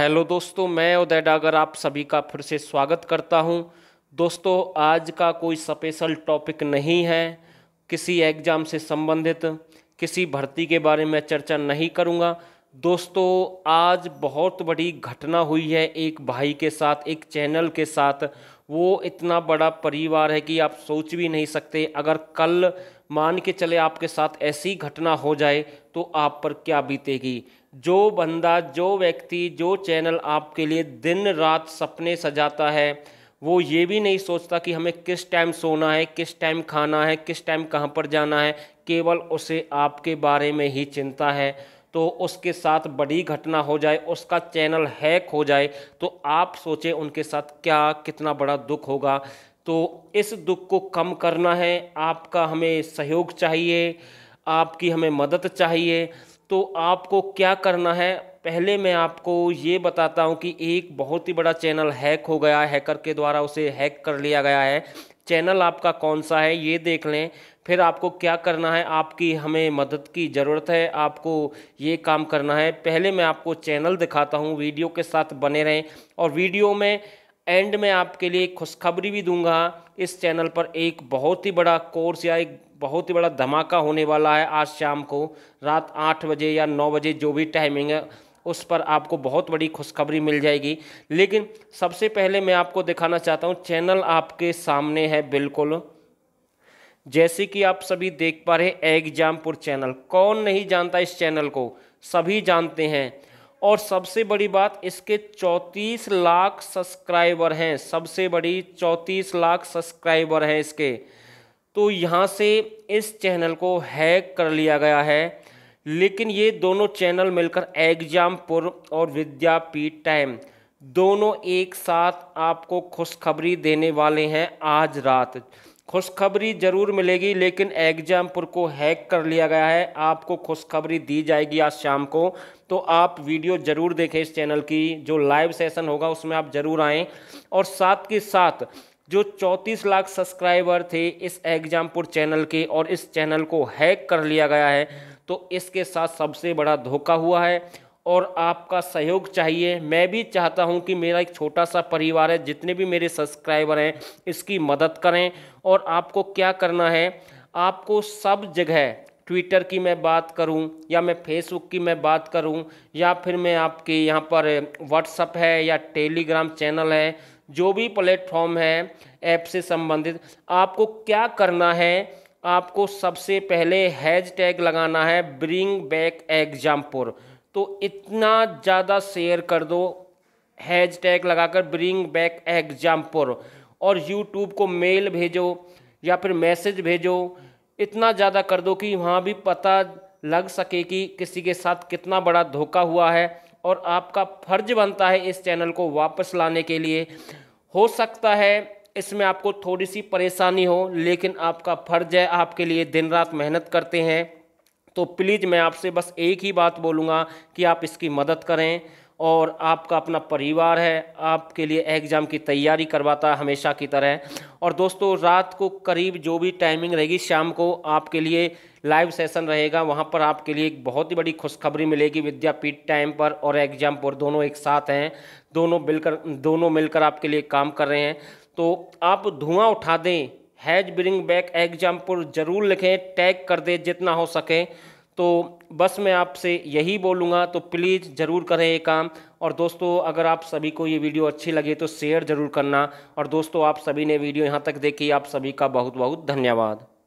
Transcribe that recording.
hello दोस्तों मैं उदय डागर आप सभी का फिर से स्वागत करता हूं दोस्तों आज का कोई स्पेशल टॉपिक नहीं है किसी एग्ज़ाम से संबंधित किसी भर्ती के बारे में चर्चा नहीं करूंगा दोस्तों आज बहुत बड़ी घटना हुई है एक भाई के साथ एक चैनल के साथ वो इतना बड़ा परिवार है कि आप सोच भी नहीं सकते अगर कल मान के चले आपके साथ ऐसी घटना हो जाए तो आप पर क्या बीतेगी जो बंदा जो व्यक्ति जो चैनल आपके लिए दिन रात सपने सजाता है वो ये भी नहीं सोचता कि हमें किस टाइम सोना है किस टाइम खाना है किस टाइम कहाँ पर जाना है केवल उसे आपके बारे में ही चिंता है तो उसके साथ बड़ी घटना हो जाए उसका चैनल हैक हो जाए तो आप सोचें उनके साथ क्या कितना बड़ा दुख होगा तो इस दुख को कम करना है आपका हमें सहयोग चाहिए आपकी हमें मदद चाहिए तो आपको क्या करना है पहले मैं आपको ये बताता हूँ कि एक बहुत ही बड़ा चैनल हैक हो गया हैकर के द्वारा उसे हैक कर लिया गया है चैनल आपका कौन सा है ये देख लें फिर आपको क्या करना है आपकी हमें मदद की ज़रूरत है आपको ये काम करना है पहले मैं आपको चैनल दिखाता हूँ वीडियो के साथ बने रहें और वीडियो में एंड में आपके लिए खुशखबरी भी दूंगा इस चैनल पर एक बहुत ही बड़ा कोर्स या एक बहुत ही बड़ा धमाका होने वाला है आज शाम को रात आठ बजे या नौ बजे जो भी टाइमिंग है उस पर आपको बहुत बड़ी खुशखबरी मिल जाएगी लेकिन सबसे पहले मैं आपको दिखाना चाहता हूँ चैनल आपके सामने है बिल्कुल जैसे कि आप सभी देख पा रहे एग्जामपुर चैनल कौन नहीं जानता इस चैनल को सभी जानते हैं और सबसे बड़ी बात इसके चौंतीस लाख सब्सक्राइबर हैं सबसे बड़ी चौंतीस लाख सब्सक्राइबर हैं इसके तो यहाँ से इस चैनल को हैक कर लिया गया है लेकिन ये दोनों चैनल मिलकर एग्जामपुर और विद्यापीठ टाइम दोनों एक साथ आपको खुशखबरी देने वाले हैं आज रात खुशखबरी जरूर मिलेगी लेकिन एग्जामपुर को हैक कर लिया गया है आपको खुशखबरी दी जाएगी आज शाम को तो आप वीडियो ज़रूर देखें इस चैनल की जो लाइव सेशन होगा उसमें आप ज़रूर आएँ और साथ के साथ जो चौंतीस लाख सब्सक्राइबर थे इस एग्जामपुर चैनल के और इस चैनल को हैक कर लिया गया है तो इसके साथ सबसे बड़ा धोखा हुआ है और आपका सहयोग चाहिए मैं भी चाहता हूं कि मेरा एक छोटा सा परिवार है जितने भी मेरे सब्सक्राइबर हैं इसकी मदद करें और आपको क्या करना है आपको सब जगह ट्विटर की मैं बात करूं या मैं फेसबुक की मैं बात करूं या फिर मैं आपके यहाँ पर व्हाट्सअप है या टेलीग्राम चैनल है जो भी प्लेटफॉर्म है ऐप से संबंधित आपको क्या करना है आपको सबसे पहले हैज टैग लगाना है ब्रिंग बैक एग्जामपुर तो इतना ज़्यादा शेयर कर दो हैज टैग लगाकर ब्रिंग बैक एग्जाम्पुर और यूट्यूब को मेल भेजो या फिर मैसेज भेजो इतना ज़्यादा कर दो कि वहाँ भी पता लग सके कि किसी के साथ कितना बड़ा धोखा हुआ है और आपका फर्ज बनता है इस चैनल को वापस लाने के लिए हो सकता है इसमें आपको थोड़ी सी परेशानी हो लेकिन आपका फर्ज है आपके लिए दिन रात मेहनत करते हैं तो प्लीज़ मैं आपसे बस एक ही बात बोलूँगा कि आप इसकी मदद करें और आपका अपना परिवार है आपके लिए एग्ज़ाम की तैयारी करवाता है हमेशा की तरह और दोस्तों रात को करीब जो भी टाइमिंग रहेगी शाम को आपके लिए लाइव सेशन रहेगा वहाँ पर आपके लिए एक बहुत ही बड़ी खुशखबरी मिलेगी विद्यापीठ टाइम पर और एग्ज़ाम पर दोनों एक साथ हैं दोनों मिलकर दोनों मिलकर आपके लिए काम कर रहे हैं तो आप धुआं उठा दें हैज ब्रिंग बैक एग्जाम्पल ज़रूर लिखें टैग कर दें जितना हो सके तो बस मैं आपसे यही बोलूँगा तो प्लीज़ ज़रूर करें ये काम और दोस्तों अगर आप सभी को ये वीडियो अच्छी लगे तो शेयर ज़रूर करना और दोस्तों आप सभी ने वीडियो यहाँ तक देखी आप सभी का बहुत बहुत धन्यवाद